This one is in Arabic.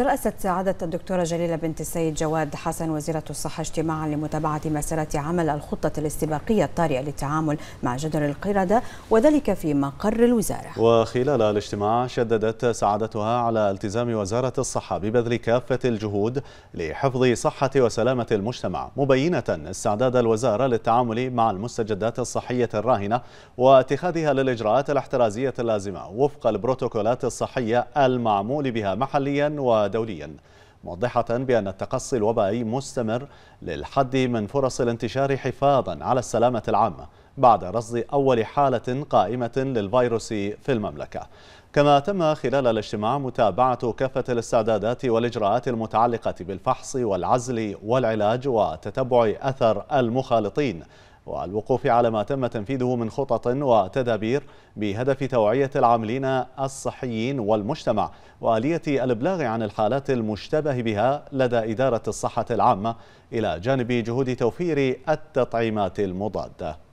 ترأست سعادة الدكتورة جليلة بنت السيد جواد حسن وزيرة الصحة اجتماعا لمتابعة مسألة عمل الخطة الاستباقية الطارئة للتعامل مع جدر القردة وذلك في مقر الوزارة وخلال الاجتماع شددت سعادتها على التزام وزارة الصحة ببذل كافة الجهود لحفظ صحة وسلامة المجتمع مبينة استعداد الوزارة للتعامل مع المستجدات الصحية الراهنة واتخاذها للإجراءات الاحترازية اللازمة وفق البروتوكولات الصحية المعمول بها محليا و دوليا موضحة بأن التقصي الوبائي مستمر للحد من فرص الانتشار حفاظا على السلامة العامة بعد رصد أول حالة قائمة للفيروس في المملكة كما تم خلال الاجتماع متابعة كافة الاستعدادات والإجراءات المتعلقة بالفحص والعزل والعلاج وتتبع أثر المخالطين والوقوف على ما تم تنفيذه من خطط وتدابير بهدف توعية العاملين الصحيين والمجتمع وآلية الإبلاغ عن الحالات المشتبه بها لدى إدارة الصحة العامة إلى جانب جهود توفير التطعيمات المضادة